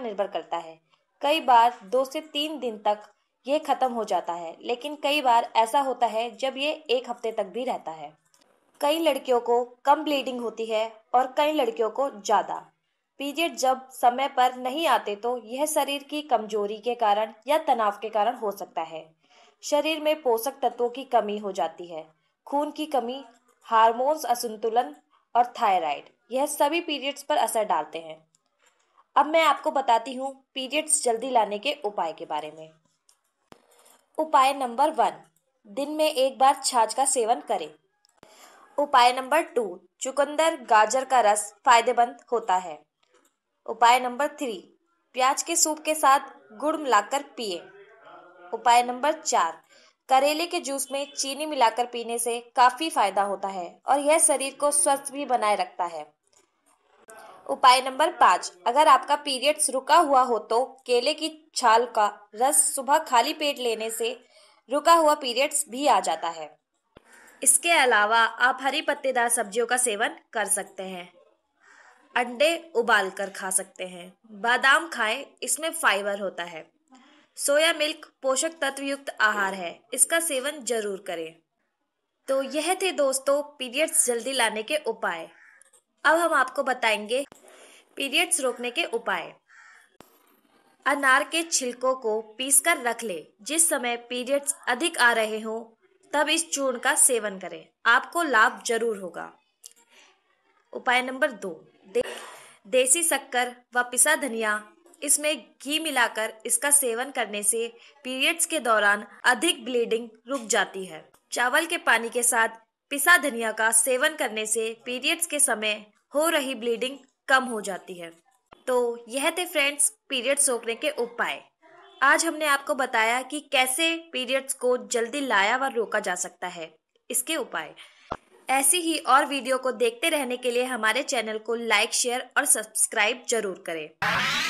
निर्भर करता है कई बार दो से तीन दिन तक यह खत्म हो जाता है लेकिन कई बार ऐसा होता है जब ये एक हफ्ते तक भी रहता है कई लड़कियों को कम ब्लीडिंग होती है और कई लड़कियों को ज़्यादा पीरियड जब समय पर नहीं आते तो यह शरीर की कमजोरी के कारण या तनाव के कारण हो सकता है शरीर में पोषक तत्वों की कमी हो जाती है खून की कमी हार्मोन्स असंतुलन और थायराइड यह सभी पीरियड्स पर असर डालते हैं अब मैं आपको बताती हूँ पीरियड्स जल्दी लाने के उपाय के बारे में उपाय नंबर वन दिन में एक बार छाछ का सेवन करें उपाय नंबर टू चुकंदर गाजर का रस फायदेमंद होता है उपाय नंबर थ्री प्याज के सूप के साथ गुड़ मिलाकर पिए उपाय नंबर चार करेले के जूस में चीनी मिलाकर पीने से काफी फायदा होता है और यह शरीर को स्वस्थ भी बनाए रखता है उपाय नंबर पाँच अगर आपका पीरियड्स रुका हुआ हो तो केले की छाल का रस सुबह खाली पेट लेने से रुका हुआ पीरियड्स भी आ जाता है इसके अलावा आप हरी पत्तेदार सब्जियों का सेवन कर सकते हैं अंडे उबाल कर खा सकते हैं बादाम खाएं इसमें फाइबर होता है सोया मिल्क पोषक तत्व युक्त आहार है इसका सेवन जरूर करें तो यह थे दोस्तों पीरियड्स जल्दी लाने के उपाय अब हम आपको बताएंगे पीरियड्स रोकने के उपाय अनार के छिलकों को पीसकर रख ले जिस समय पीरियड्स अधिक आ रहे हो तब इस चूर्ण का सेवन करें आपको लाभ जरूर होगा उपाय नंबर दो दे, देसी शक्कर व पिसा धनिया इसमें घी मिलाकर इसका सेवन करने से पीरियड्स के दौरान अधिक ब्लीडिंग रुक जाती है चावल के पानी के साथ पिसा धनिया का सेवन करने से पीरियड्स के समय हो रही ब्लीडिंग कम हो जाती है तो यह थे फ्रेंड्स पीरियड्स रोकने के उपाय आज हमने आपको बताया कि कैसे पीरियड्स को जल्दी लाया व रोका जा सकता है इसके उपाय ऐसी ही और वीडियो को देखते रहने के लिए हमारे चैनल को लाइक शेयर और सब्सक्राइब जरूर करें